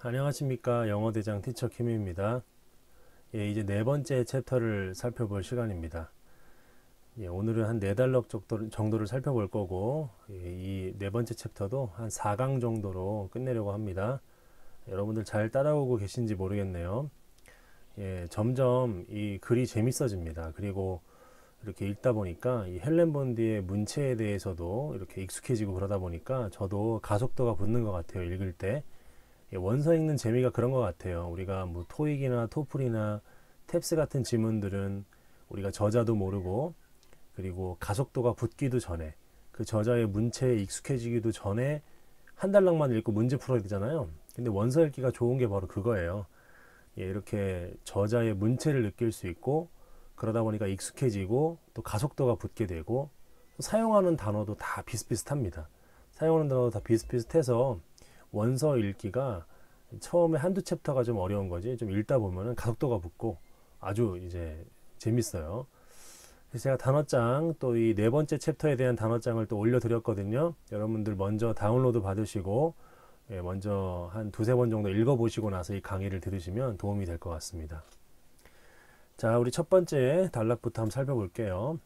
안녕하십니까 영어대장 티처 킴입니다 예, 이제 네 번째 챕터를 살펴볼 시간입니다 예, 오늘은 한 네 달럭 정도를 살펴볼 거고 예, 이네 번째 챕터도 한 4강 정도로 끝내려고 합니다 여러분들 잘 따라오고 계신지 모르겠네요 예, 점점 이 글이 재밌어집니다 그리고 이렇게 읽다 보니까 이 헬렌 본드의 문체에 대해서도 이렇게 익숙해지고 그러다 보니까 저도 가속도가 붙는 것 같아요 읽을 때 예, 원서 읽는 재미가 그런 것 같아요. 우리가 뭐 토익이나 토플이나 탭스 같은 지문들은 우리가 저자도 모르고 그리고 가속도가 붙기도 전에 그 저자의 문체에 익숙해지기도 전에 한 달락만 읽고 문제 풀어야 되잖아요. 근데 원서 읽기가 좋은 게 바로 그거예요. 예, 이렇게 저자의 문체를 느낄 수 있고 그러다 보니까 익숙해지고 또 가속도가 붙게 되고 사용하는 단어도 다 비슷비슷합니다. 사용하는 단어도 다 비슷비슷해서 원서 읽기가 처음에 한두 챕터가 좀 어려운 거지 좀 읽다 보면은 가속도가 붙고 아주 이제 재밌어요. 그래서 제가 단어장 또 이 네 번째 챕터에 대한 단어장을 또 올려드렸거든요. 여러분들 먼저 다운로드 받으시고 예, 먼저 한 두세 번 정도 읽어보시고 나서 이 강의를 들으시면 도움이 될 것 같습니다. 자, 우리 첫 번째 단락부터 한번 살펴볼게요.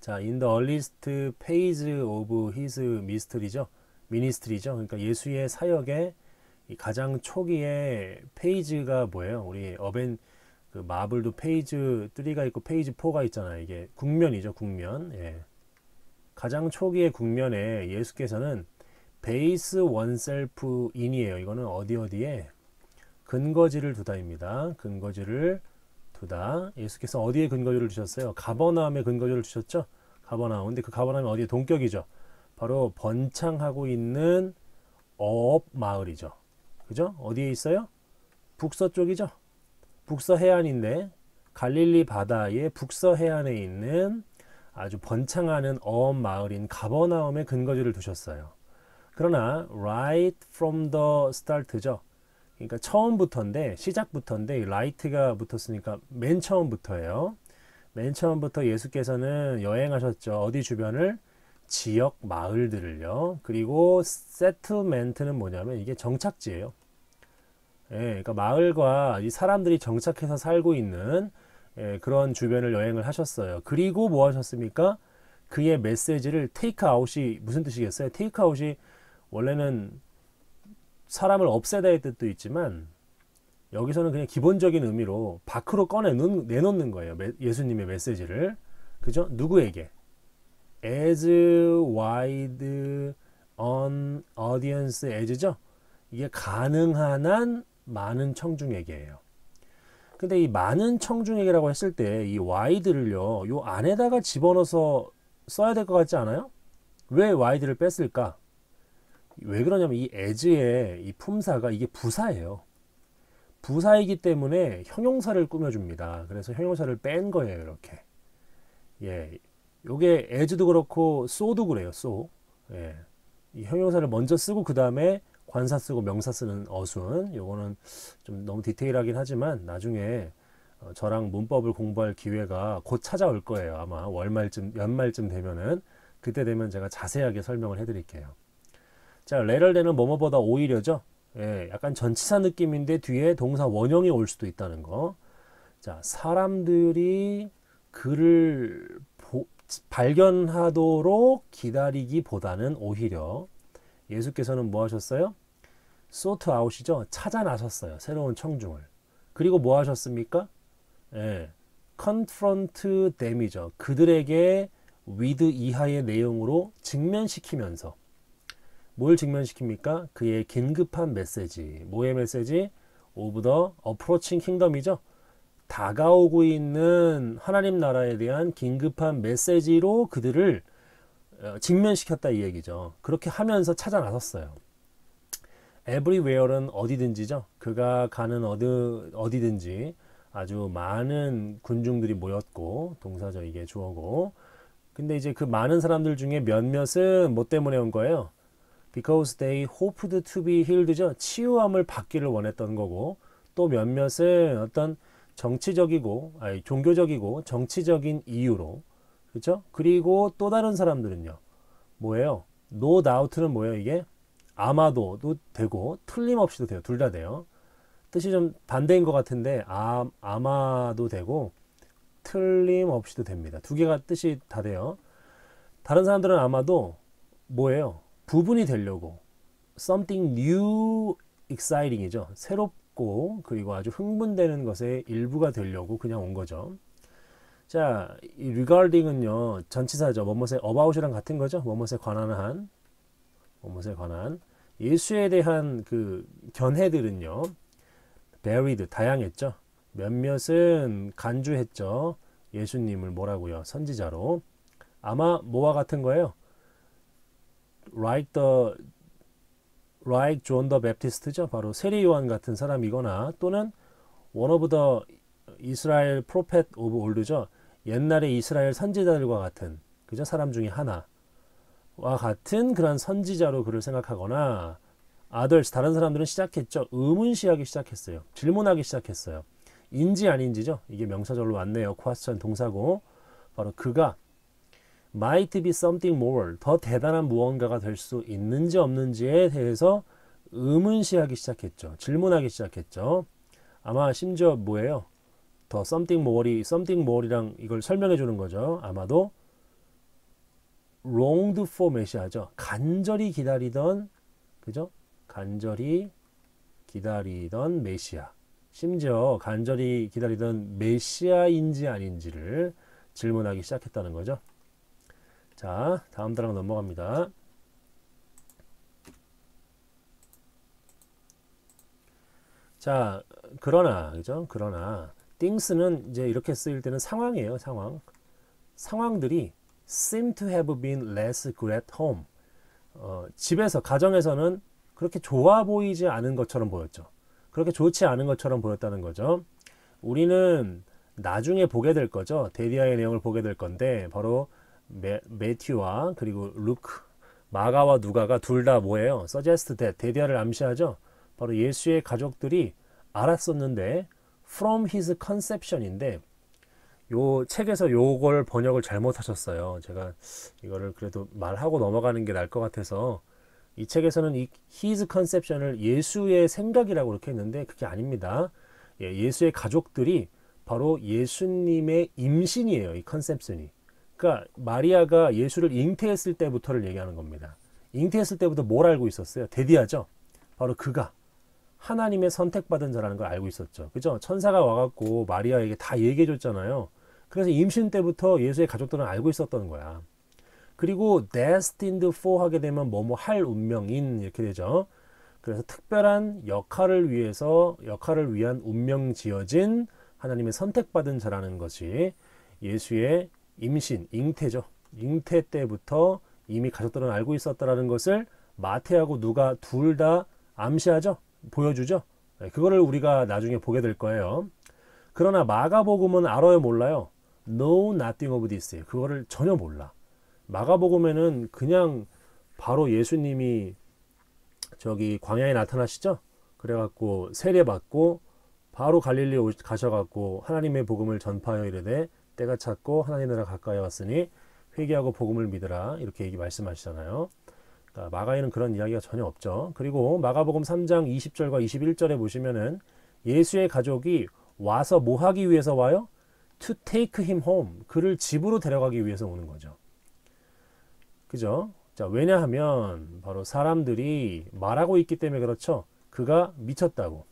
자, in the earliest phase of his mystery죠. 미니스트리죠. 그러니까 예수의 사역의 가장 초기에 페이지가 뭐예요? 우리 어벤 그 마블도 페이즈 3가 있고 페이지 4가 있잖아요. 이게 국면이죠, 국면. 예. 가장 초기의 국면에 예수께서는 베이스 원셀프 인이에요. 이거는 어디 어디에 근거지를 두다입니다. 근거지를 두다. 예수께서 어디에 근거지를 주셨어요? 가버나움에 근거지를 주셨죠? 가버나움. 근데 그 가버나움이 어디에 동격이죠? 바로 번창하고 있는 어업 마을이죠. 그죠? 어디에 있어요? 북서 쪽이죠. 북서 해안인데 갈릴리 바다의 북서 해안에 있는 아주 번창하는 어업 마을인 가버나움의 근거지를 두셨어요. 그러나 right from the start죠. 그러니까 처음부터인데 시작부터인데 라이트가 붙었으니까 맨 처음부터예요. 맨 처음부터 예수께서는 여행하셨죠. 어디 주변을 지역 마을들을요. 그리고 세트멘트는 뭐냐면 이게 정착지예요. 예, 그러니까 마을과 이 사람들이 정착해서 살고 있는 예, 그런 주변을 여행을 하셨어요. 그리고 뭐 하셨습니까? 그의 메시지를 테이크아웃이 무슨 뜻이겠어요? 테이크아웃이 원래는 사람을 없애다의 뜻도 있지만 여기서는 그냥 기본적인 의미로 밖으로 꺼내 내놓는 거예요. 예수님의 메시지를. 그죠? 누구에게? as wide an audience as죠. 이게 가능한 한 많은 청중에게예요. 근데 이 많은 청중에게라고 했을 때 이 wide를요. 요 안에다가 집어넣어서 써야 될 것 같지 않아요? 왜 wide를 뺐을까? 왜 그러냐면 이 as의 이 품사가 이게 부사예요. 부사이기 때문에 형용사를 꾸며줍니다. 그래서 형용사를 뺀 거예요, 이렇게. 예, 요게 에즈도 그렇고 소도 그래요. 소. 예. 이 형용사를 먼저 쓰고 그 다음에 관사 쓰고 명사 쓰는 어순. 요거는 좀 너무 디테일하긴 하지만 나중에 어, 저랑 문법을 공부할 기회가 곧 찾아올 거예요. 아마 월말쯤 연말쯤 되면은 그때 되면 제가 자세하게 설명을 해드릴게요. 자, 레럴레는 뭐뭐보다 오히려죠. 예, 약간 전치사 느낌인데 뒤에 동사 원형이 올 수도 있다는 거. 자, 사람들이 글을 발견하도록 기다리기보다는 오히려 예수께서는 뭐 하셨어요? 소트 아웃이죠. 찾아 나섰어요. 새로운 청중을. 그리고 뭐 하셨습니까? 예. 컨프런트 데미죠. 그들에게 위드 이하의 내용으로 직면시키면서 뭘 직면시킵니까? 그의 긴급한 메시지. 뭐의 메시지? 오브 더 어프로칭 킹덤이죠. 다가오고 있는 하나님 나라에 대한 긴급한 메시지로 그들을 어, 직면시켰다 이 얘기죠. 그렇게 하면서 찾아 나섰어요. everywhere는 어디든지죠. 그가 가는 어디, 어디든지 아주 많은 군중들이 모였고 동사적 이게 주어고 근데 이제 그 많은 사람들 중에 몇몇은 뭐 때문에 온 거예요? Because they hoped to be healed죠. 치유함을 받기를 원했던 거고 또 몇몇은 어떤 정치적이고 아니, 종교적이고 정치적인 이유로 그렇죠? 그리고 또 다른 사람들은요. 뭐예요? no d o u 는 뭐예요? 이게 아마도도 되고 틀림없이도 돼요. 둘 다 돼요. 뜻이 좀 반대인 것 같은데 아, 아마도 되고 틀림없이도 됩니다. 두 개가 뜻이 다 돼요. 다른 사람들은 아마도 뭐예요? 부분이 되려고 something new exciting이죠. 새롭 싶고 그리고 아주 흥분되는 것의 일부가 되려고 그냥 온 거죠. 자, 이 regarding은요. 전치사죠. 뭐뭐에 about이랑 같은 거죠. 뭐뭐에 관한한 뭐뭐에 관한 예수에 대한 그 견해들은요. varied, 다양했죠. 몇몇은 간주했죠. 예수님을 뭐라고요? 선지자로. 아마 뭐와 같은 거예요? w i t e the 라이크 존더 베프티스트죠. 바로 세리 요한 같은 사람이거나 또는 원 오브 더 이스라엘 프로펫 오브 올드죠. 옛날에 이스라엘 선지자들과 같은 그죠 사람 중에 하나와 같은 그런 선지자로 그를 생각하거나 아들스 다른 사람들은 시작했죠. 의문시하기 시작했어요. 질문하기 시작했어요. 인지 아닌지죠. 이게 명사절로 왔네요. q u 스 s 동사고 바로 그가 might be something more 더 대단한 무언가가 될 수 있는지 없는지에 대해서 의문시하기 시작했죠. 질문하기 시작했죠. 아마 심지어 뭐예요? 더 something more이 something more이랑 이걸 설명해 주는 거죠. 아마도 longed for 메시아죠. 간절히 기다리던 그죠? 간절히 기다리던 메시아. 심지어 간절히 기다리던 메시아인지 아닌지를 질문하기 시작했다는 거죠. 자, 다음 단락 넘어갑니다. 자, 그러나, 그죠? 그러나, things는 이제 이렇게 쓰일 때는 상황이에요, 상황. 상황들이 seem to have been less good at home. 어, 집에서, 가정에서는 그렇게 좋아 보이지 않은 것처럼 보였죠. 그렇게 좋지 않은 것처럼 보였다는 거죠. 우리는 나중에 보게 될 거죠. 데리아의 내용을 보게 될 건데, 바로 메, 튜와 그리고 루크 마가와 누가가 둘 다 뭐예요? 서 u 스트대 대대를 암시하죠. 바로 예수의 가족들이 알았었는데 from his conception인데 요 책에서 요걸 번역을 잘못하셨어요. 제가 이거를 그래도 말하고 넘어가는 게 나을 것 같아서 이 책에서는 이 his conception을 예수의 생각이라고 이렇게 했는데 그게 아닙니다. 예, 예수의 가족들이 바로 예수님의 임신이에요. 이 컨셉션이. 그러니까 마리아가 예수를 잉태했을 때부터를 얘기하는 겁니다. 잉태했을 때부터 뭘 알고 있었어요? 데디아죠. 바로 그가 하나님의 선택받은 자라는 걸 알고 있었죠. 그죠? 천사가 와갖고 마리아에게 다 얘기해 줬잖아요. 그래서 임신 때부터 예수의 가족들은 알고 있었던 거야. 그리고 destined for 하게 되면 뭐뭐 할 운명인 이렇게 되죠. 그래서 특별한 역할을 위해서 역할을 위한 운명 지어진 하나님의 선택받은 자라는 것이 예수의 임신, 잉태죠. 잉태 때부터 이미 가족들은 알고 있었다라는 것을 마태하고 누가 둘 다 암시하죠. 보여주죠. 네, 그거를 우리가 나중에 보게 될 거예요. 그러나 마가복음은 알아요 몰라요. No, nothing of this. 그거를 전혀 몰라. 마가복음에는 그냥 바로 예수님이 저기 광야에 나타나시죠. 그래갖고 세례받고 바로 갈릴리 에 가셔갖고 하나님의 복음을 전파하여 이르되 때가 찼고 하나님 나라 가까이 왔으니 회개하고 복음을 믿으라 이렇게 얘기 말씀하시잖아요. 그러니까 마가에는 그런 이야기가 전혀 없죠. 그리고 마가복음 3장 20절과 21절에 보시면은 예수의 가족이 와서 뭐 하기 위해서 와요? To take him home. 그를 집으로 데려가기 위해서 오는 거죠. 그죠? 자, 왜냐하면 바로 사람들이 말하고 있기 때문에 그렇죠. 그가 미쳤다고.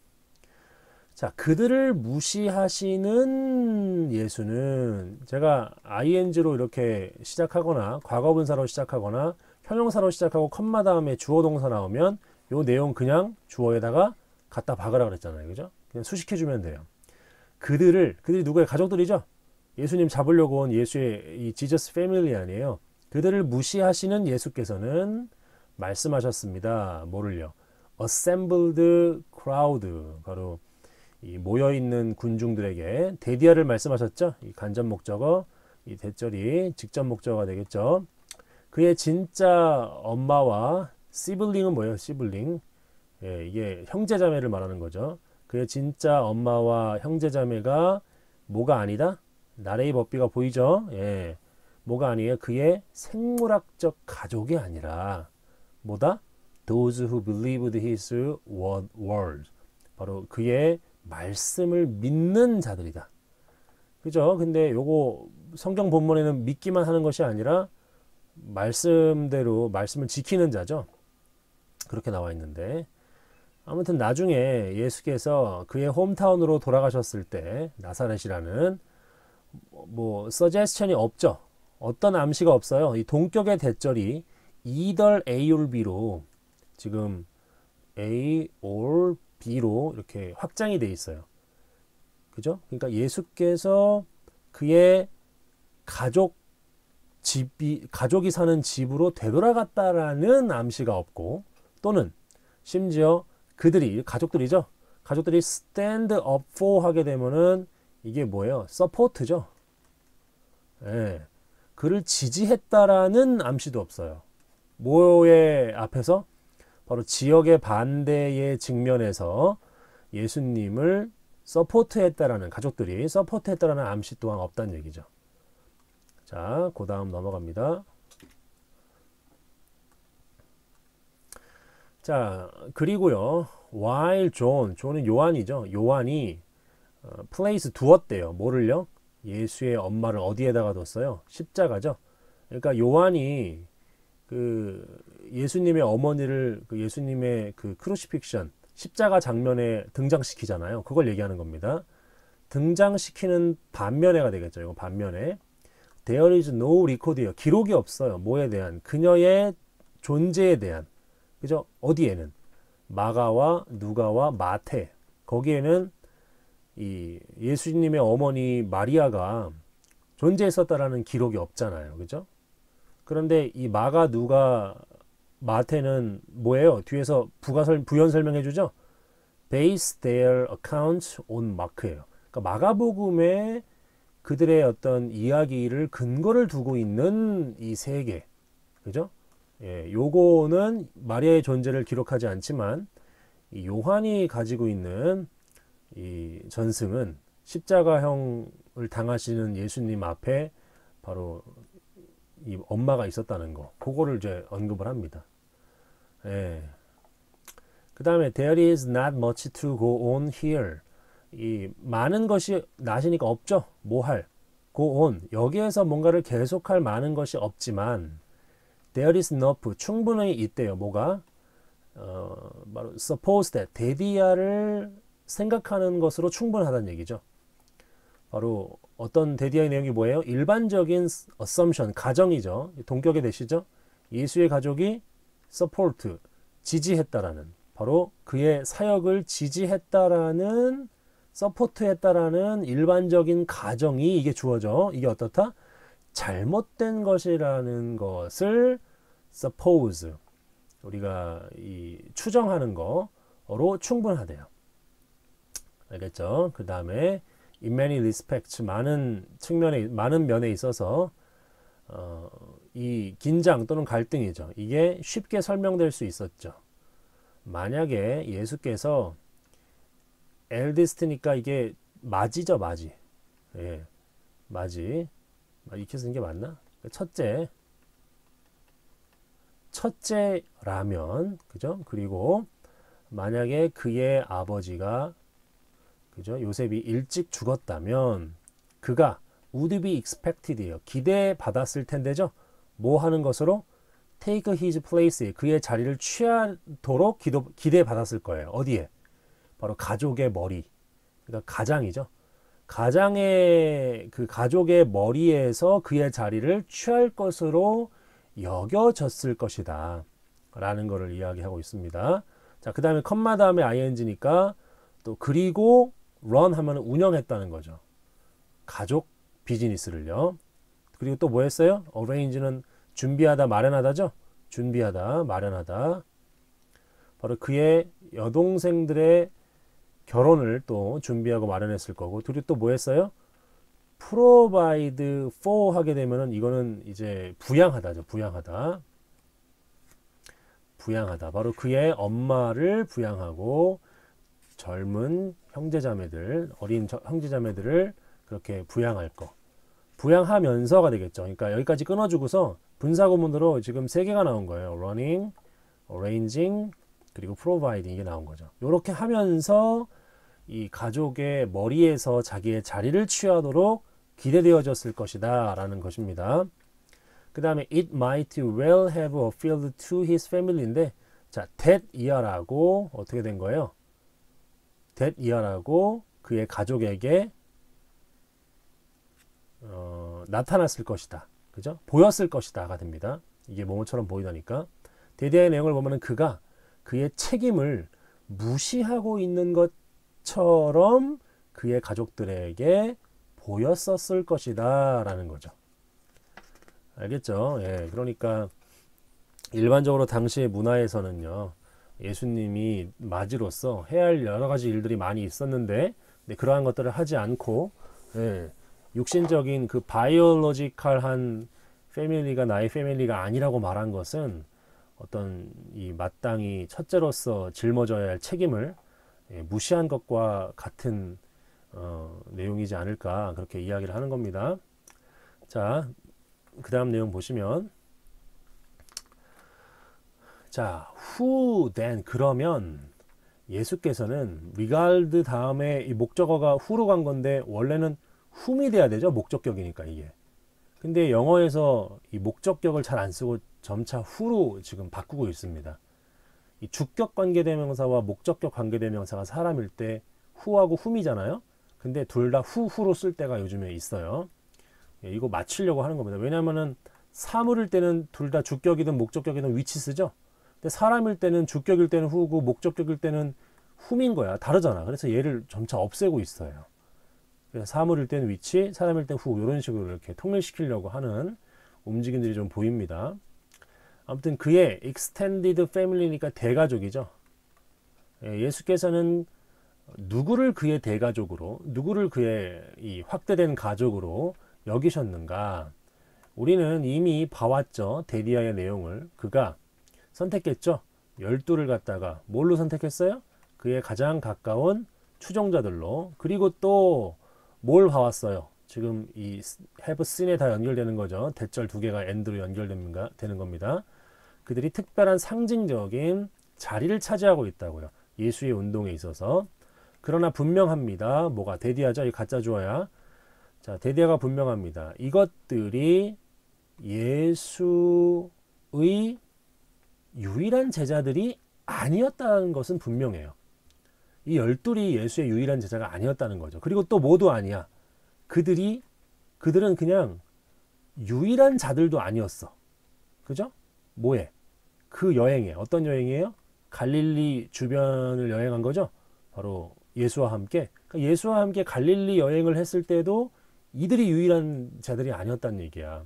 자, 그들을 무시하시는 예수는 제가 ing로 이렇게 시작하거나 과거분사로 시작하거나 형용사로 시작하고 컴마 다음에 주어 동사 나오면 요 내용 그냥 주어에다가 갖다 박으라 그랬잖아요. 그죠? 그냥 수식해 주면 돼요. 그들을 그들이 누구의 가족들이죠? 예수님 잡으려고 온 예수의 이 지저스 패밀리 아니에요. 그들을 무시하시는 예수께서는 말씀하셨습니다. 뭐를요? assembled crowd 바로 모여 있는 군중들에게 대디아를 말씀하셨죠. 이 간접 목적어, 이 대절이 직접 목적어가 되겠죠. 그의 진짜 엄마와 시블링은 뭐예요? 시블링. 예, 이게 형제자매를 말하는 거죠. 그의 진짜 엄마와 형제자매가 뭐가 아니다? 나래의 법비가 보이죠? 예. 뭐가 아니에요? 그의 생물학적 가족이 아니라 뭐다? Those who believed his word. 바로 그의 말씀을 믿는 자들이다. 그죠? 근데 요거 성경 본문에는 믿기만 하는 것이 아니라 말씀대로 말씀을 지키는 자죠. 그렇게 나와 있는데 아무튼 나중에 예수께서 그의 홈타운으로 돌아가셨을 때 나사렛이라는 뭐 서제스천이 없죠. 어떤 암시가 없어요. 이 동격의 대절이 이덜 A 올 B로 지금 A 올 B로 이렇게 확장이 돼 있어요. 그죠? 그러니까 예수께서 그의 가족 집이 가족이 사는 집으로 되돌아갔다라는 암시가 없고 또는 심지어 그들이 가족들이죠. 가족들이 stand up for 하게 되면은 이게 뭐예요? 서포트죠. 예. 그를 지지했다라는 암시도 없어요. 모의 앞에서 바로 지역의 반대에 직면해서 예수님을 서포트했다라는 가족들이 서포트했다라는 암시 또한 없다는 얘기죠. 자, 그 다음 넘어갑니다. 자, 그리고요. while John, 존은 요한이죠. 요한이 어, place 두었대요. 뭐를요? 예수의 엄마를 어디에다가 뒀어요? 십자가죠. 그러니까 요한이 그 예수님의 어머니를 그 예수님의 그 크루시픽션 십자가 장면에 등장시키잖아요. 그걸 얘기하는 겁니다. 등장시키는 반면에가 되겠죠. 이거 반면에 There is no record이에요. 기록이 없어요. 뭐에 대한 그녀의 존재에 대한 그죠? 어디에는 마가와 누가와 마태 거기에는 이 예수님의 어머니 마리아가 존재했었다라는 기록이 없잖아요. 그죠? 그런데 이 마가 누가 마태는 뭐예요? 뒤에서 부가 설, 부연 설명해 주죠. Base their accounts on 마크예요. 그러니까 마가복음에 그들의 어떤 이야기를 근거를 두고 있는 이 세 개, 그죠? 예, 요거는 마리아의 존재를 기록하지 않지만 이 요한이 가지고 있는 이 전승은 십자가형을 당하시는 예수님 앞에 바로 이 엄마가 있었다는 거 그거를 이제 언급을 합니다. 예. 그 다음에 there is not much to go on here 이 많은 것이 나시니까 없죠 뭐할 go on 여기에서 뭔가를 계속할 많은 것이 없지만 there is enough 충분히 있대요 뭐가 어, 바로 suppose that 데디아를 생각하는 것으로 충분하다는 얘기죠 바로 어떤 대디아의 내용이 뭐예요? 일반적인 assumption, 가정이죠. 동격의 대시죠. 예수의 가족이 support, 지지했다라는 바로 그의 사역을 지지했다라는 서포트했다라는 일반적인 가정이 이게 주어져. 이게 어떻다? 잘못된 것이라는 것을 suppose 우리가 이 추정하는 거로 충분하대요. 알겠죠? 그 다음에 in many respects 많은 측면에 많은 면에 있어서 어, 이 긴장 또는 갈등이죠. 이게 쉽게 설명될 수 있었죠. 만약에 예수께서 엘디스트니까 이게 맞이죠, 맞이. 예, 맞이. 이렇게 쓰는 게 맞나? 그 첫째, 첫째라면, 그죠? 그리고 만약에 그의 아버지가 그죠? 요셉이 일찍 죽었다면 그가 would be expected예요. 기대받았을 텐데죠. 뭐 하는 것으로 take his place 그의 자리를 취하도록 기도, 기대받았을 거예요. 어디에? 바로 가족의 머리. 그러니까 가장이죠. 가장의 그 가족의 머리에서 그의 자리를 취할 것으로 여겨졌을 것이다. 라는 것을 이야기하고 있습니다. 자, 그 다음에 컴마 다음에 ing니까 또 그리고 run 하면 운영했다는 거죠. 가족 비즈니스를요. 그리고 또 뭐 했어요? arrange는 준비하다, 마련하다죠. 준비하다, 마련하다. 바로 그의 여동생들의 결혼을 또 준비하고 마련했을 거고 둘이 또 뭐 했어요? provide for 하게 되면은 이거는 이제 부양하다죠. 부양하다. 부양하다. 바로 그의 엄마를 부양하고 젊은 형제자매들 어린 저, 형제자매들을 그렇게 부양할 거 부양하면서가 되겠죠. 그러니까 여기까지 끊어주고서 분사 고문으로 지금 세 개가 나온 거예요. running, arranging, 그리고 providing 이게 나온 거죠. 이렇게 하면서 이 가족의 머리에서 자기의 자리를 취하도록 기대되어졌을 것이다 라는 것입니다. 그 다음에 it might well have a f i e l d to his family인데 자, that 이하라고 어떻게 된 거예요? 댓이어라고 그의 가족에게 어, 나타났을 것이다. 그죠? 보였을 것이다가 됩니다. 이게 모처럼 보이다니까. 대대의 내용을 보면 그가 그의 책임을 무시하고 있는 것처럼 그의 가족들에게 보였었을 것이다 라는 거죠. 알겠죠? 예, 그러니까 일반적으로 당시의 문화에서는요. 예수님이 맞으로써 해야 할 여러 가지 일들이 많이 있었는데 네, 그러한 것들을 하지 않고 네, 육신적인 그 바이올로지컬한 패밀리가 나의 패밀리가 아니라고 말한 것은 어떤 이 마땅히 첫째로서 짊어져야 할 책임을 예, 무시한 것과 같은 어, 내용이지 않을까 그렇게 이야기를 하는 겁니다. 자, 그 다음 내용 보시면 자, who then 그러면 예수께서는 regard 다음에 이 목적어가 who로 간 건데 원래는 whom이 돼야 되죠. 목적격이니까 이게. 근데 영어에서 이 목적격을 잘 안 쓰고 점차 후로 지금 바꾸고 있습니다. 이 주격 관계대명사와 목적격 관계대명사가 사람일 때후하고 w h 이잖아요 근데 둘 다 후후로쓸 때가 요즘에 있어요. 예, 이거 맞추려고 하는 겁니다. 왜냐면은 사물일 때는 둘 다 주격이든 목적격이든 위치 쓰죠. 근데 사람일 때는 주격일 때는 후고 목적격일 때는 후인 거야. 다르잖아. 그래서 얘를 점차 없애고 있어요. 그래서 사물일 때는 위치, 사람일 때는 후 이런 식으로 이렇게 통일시키려고 하는 움직임들이 좀 보입니다. 아무튼 그의 extended family니까 대가족이죠. 예, 예수께서는 누구를 그의 대가족으로, 누구를 그의 이 확대된 가족으로 여기셨는가? 우리는 이미 봐왔죠. 데디아의 내용을. 그가 선택했죠. 열두를 갖다가 뭘로 선택했어요? 그에 가장 가까운 추종자들로 그리고 또 뭘 봐왔어요? 지금 이 have seen에 다 연결되는 거죠. 대절 두 개가 and로 연결 되는 겁니다. 그들이 특별한 상징적인 자리를 차지하고 있다고요. 예수의 운동에 있어서 그러나 분명합니다. 뭐가 대디하죠? 이 가짜 주어야. 자, 대디아가 분명합니다. 이것들이 예수의 유일한 제자들이 아니었다는 것은 분명해요. 이 열둘이 예수의 유일한 제자가 아니었다는 거죠. 그리고 또 모두 아니야. 그들이 그들은 그냥 유일한 자들도 아니었어. 그죠? 뭐에? 그 여행에 어떤 여행이에요? 갈릴리 주변을 여행한 거죠. 바로 예수와 함께 그러니까 예수와 함께 갈릴리 여행을 했을 때도 이들이 유일한 자들이 아니었다는 얘기야.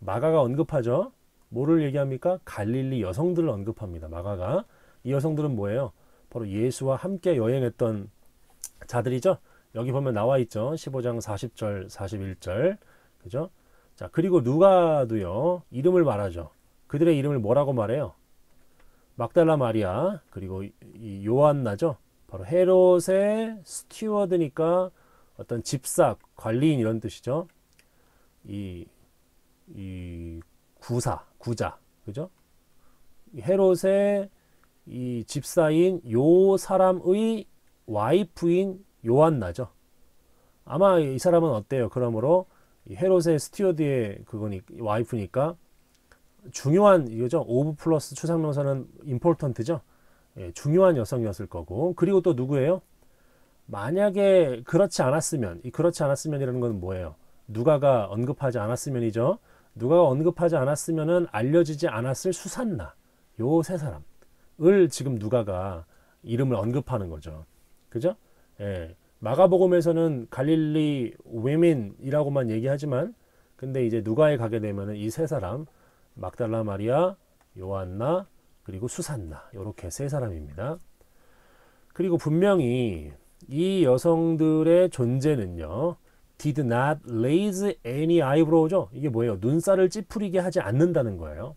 마가가 언급하죠. 뭐를 얘기합니까? 갈릴리 여성들을 언급합니다. 마가가. 이 여성들은 뭐예요? 바로 예수와 함께 여행했던 자들이죠. 여기 보면 나와 있죠. 15장 40절, 41절. 그죠? 자, 그리고 누가도요. 이름을 말하죠. 그들의 이름을 뭐라고 말해요? 막달라 마리아, 그리고 이 요한나죠. 바로 헤롯의 스티워드니까 어떤 집사, 관리인 이런 뜻이죠. 이, 이 구사, 구자. 그죠? 헤롯의 이 집사인 요 사람의 와이프인 요한나죠. 아마 이 사람은 어때요? 그러므로 헤롯의 스튜어드의 그거니 와이프니까 중요한 이거죠. 오브 플러스 추상명사는 임포턴트죠. 예, 중요한 여성이었을 거고 그리고 또 누구예요? 만약에 그렇지 않았으면 이 그렇지 않았으면이라는 건 뭐예요? 누가가 언급하지 않았으면이죠. 누가 언급하지 않았으면 알려지지 않았을 수산나 요 세 사람을 지금 누가가 이름을 언급하는 거죠. 그죠? 예. 마가복음에서는 갈릴리 외민이라고만 얘기하지만 근데 이제 누가에 가게 되면이 세 사람 막달라 마리아, 요한나 그리고 수산나 요렇게 세 사람입니다. 그리고 분명히 이 여성들의 존재는요. did not raise any eyebrow죠. 이게 뭐예요? 눈살을 찌푸리게 하지 않는다는 거예요.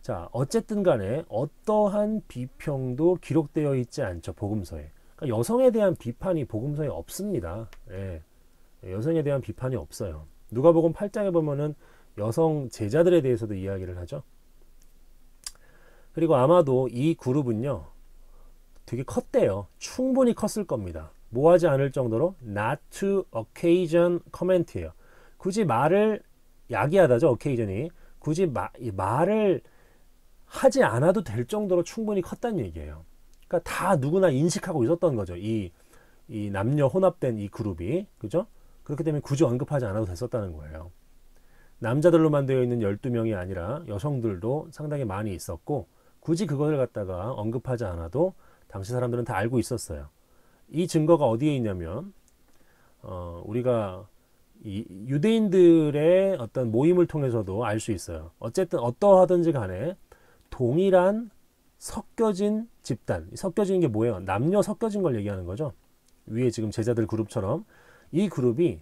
자, 어쨌든 간에 어떠한 비평도 기록되어 있지 않죠. 복음서에. 그러니까 여성에 대한 비판이 복음서에 없습니다. 예. 여성에 대한 비판이 없어요. 누가복음 8장에 보면은 여성 제자들에 대해서도 이야기를 하죠. 그리고 아마도 이 그룹은요. 되게 컸대요. 충분히 컸을 겁니다. 뭐하지 않을 정도로 not to occasion comment예요. 굳이 말을 야기하다죠. occasion이 굳이 마, 말을 하지 않아도 될 정도로 충분히 컸다는 얘기예요. 그러니까 다 누구나 인식하고 있었던 거죠. 이, 이 남녀 혼합된 이 그룹이 그죠? 그렇기 때문에 굳이 언급하지 않아도 됐었다는 거예요. 남자들로만 되어 있는 12명이 아니라 여성들도 상당히 많이 있었고 굳이 그걸 갖다가 언급하지 않아도 당시 사람들은 다 알고 있었어요. 이 증거가 어디에 있냐면 어, 우리가 이 유대인들의 어떤 모임을 통해서도 알 수 있어요. 어쨌든 어떠하든지 간에 동일한 섞여진 집단, 섞여진 게 뭐예요? 남녀 섞여진 걸 얘기하는 거죠. 위에 지금 제자들 그룹처럼 이 그룹이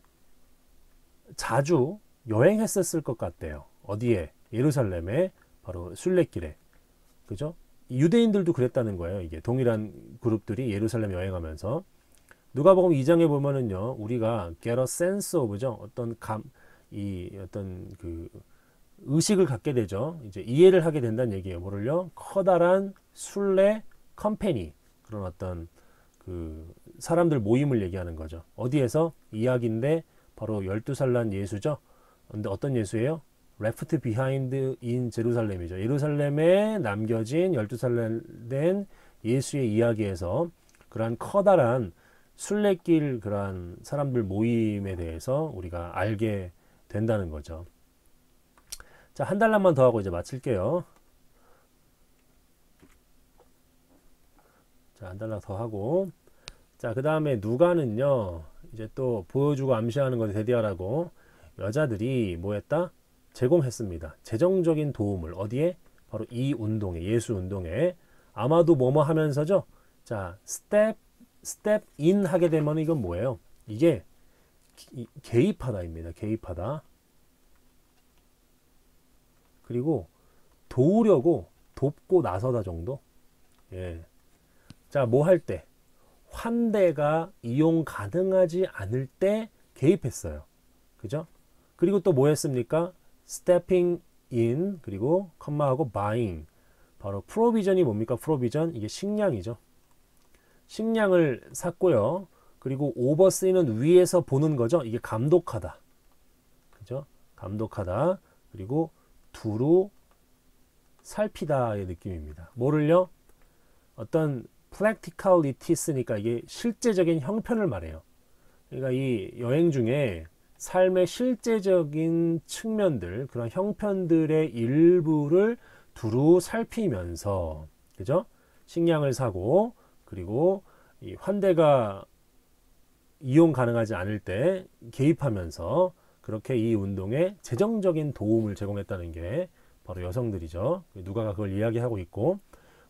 자주 여행했었을 것 같대요. 어디에? 예루살렘에 바로 순례길에. 그죠? 유대인들도 그랬다는 거예요. 이게 동일한 그룹들이 예루살렘 여행하면서 누가복음 2장에 보면은요. 우리가 get a sense of죠. 어떤 감 이 어떤 그 의식을 갖게 되죠. 이제 이해를 하게 된다는 얘기예요. 뭐를요? 커다란 순례 컴페니 그런 어떤 그 사람들 모임을 얘기하는 거죠. 어디에서 이야기인데 바로 12살 난 예수죠. 근데 어떤 예수예요? 레프트 비하인드 인 제루살렘이죠. 예루살렘에 남겨진 12살 된 예수의 이야기에서 그러한 커다란 순례길 그러한 사람들 모임에 대해서 우리가 알게 된다는 거죠. 자, 한달만더 하고 이제 마칠게요. 자, 한 달란 더 하고 자, 그 다음에 누가는요. 이제 또 보여주고 암시하는 것에 대대하라고 여자들이 뭐 했다? 제공했습니다. 재정적인 도움을 어디에? 바로 이 운동에, 예수 운동에 아마도 뭐뭐 하면서죠. 자, 스텝 스텝 인 하게 되면 이건 뭐예요? 이게 개입하다입니다. 개입하다. 그리고 도우려고 돕고 나서다 정도. 예. 자, 뭐 할 때? 환대가 이용 가능하지 않을 때 개입했어요. 그죠? 그리고 또 뭐 했습니까? stepping in 그리고 컴마하고 buying 바로 프로비전이 뭡니까? 프로비전 이게 식량이죠. 식량을 샀고요. 그리고 오버스는 위에서 보는 거죠. 이게 감독하다. 그죠? 감독하다. 그리고 두루 살피다의 느낌입니다. 뭐를요? 어떤 practicality 쓰니까 이게 실제적인 형편을 말해요. 그러니까 이 여행 중에 삶의 실제적인 측면들, 그런 형편들의 일부를 두루 살피면서, 그죠? 식량을 사고, 그리고 이 환대가 이용 가능하지 않을 때 개입하면서 그렇게 이 운동에 재정적인 도움을 제공했다는 게 바로 여성들이죠. 누가가 그걸 이야기하고 있고,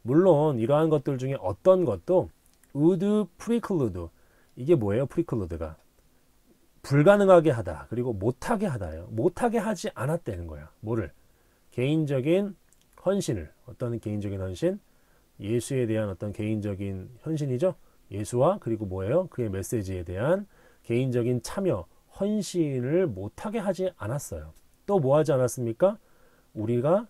물론 이러한 것들 중에 어떤 것도 우드 프리클루드, 이게 뭐예요? 프리클루드가. 불가능하게 하다 그리고 못하게 하다요 못하게 하지 않았다는 거야 뭐를 개인적인 헌신을 어떤 개인적인 헌신 예수에 대한 어떤 개인적인 헌신이죠 예수와 그리고 뭐예요 그의 메시지에 대한 개인적인 참여 헌신을 못하게 하지 않았어요 또 뭐 하지 않았습니까 우리가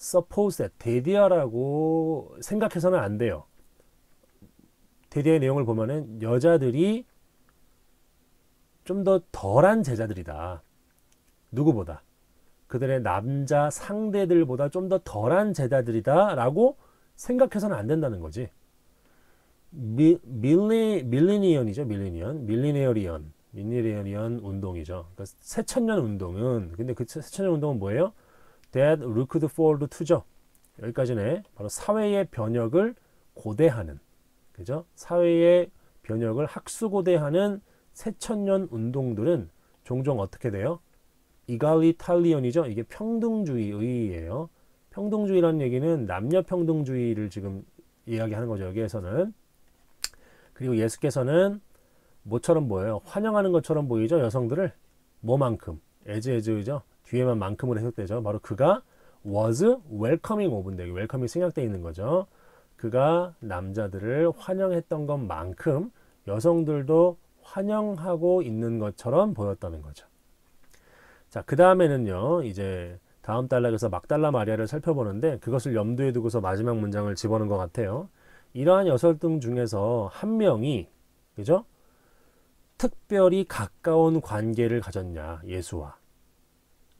suppose 대디아라고 생각해서는 안 돼요 대디아의 내용을 보면은 여자들이 좀더 덜한 제자들이다. 누구보다. 그들의 남자 상대들보다 좀 더 덜한 제자들이다 라고 생각해서는 안 된다는 거지. 미, 밀리, 밀리니언이죠. 밀리니언. 밀리네어리언. 밀리네어리언 운동이죠. 그러니까 새천년 운동은 근데 그 새천년 운동은 뭐예요? That looked forward to죠. 여기까지네. 바로 사회의 변혁을 고대하는 그죠? 사회의 변혁을 학수고대하는 새천년 운동들은 종종 어떻게 돼요? 이갈리탈리언이죠. 이게 평등주의의예요. 평등주의라는 얘기는 남녀 평등주의를 지금 이야기하는 거죠. 여기에서는 그리고 예수께서는 뭐처럼 보여요? 환영하는 것처럼 보이죠. 여성들을 뭐만큼 에즈에즈이죠. 뒤에만 만큼으로 해석되죠. 바로 그가 was welcoming 오분데 웰컴이 생략되어 있는 거죠. 그가 남자들을 환영했던 것만큼 여성들도 환영하고 있는 것처럼 보였다는 거죠. 자, 그 다음에는요. 이제 다음 단락에서 막달라 마리아를 살펴보는데 그것을 염두에 두고서 마지막 문장을 집어넣은 것 같아요. 이러한 여섯 등 중에서 한 명이 그죠? 특별히 가까운 관계를 가졌냐 예수와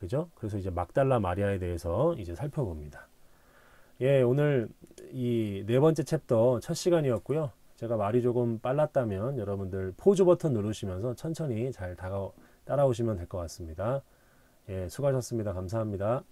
그죠? 그래서 이제 막달라 마리아에 대해서 이제 살펴봅니다. 예, 오늘 이 네 번째 챕터 첫 시간이었고요. 제가 말이 조금 빨랐다면 여러분들 포즈 버튼 누르시면서 천천히 잘 다가 따라오시면 될 것 같습니다. 예, 수고하셨습니다. 감사합니다.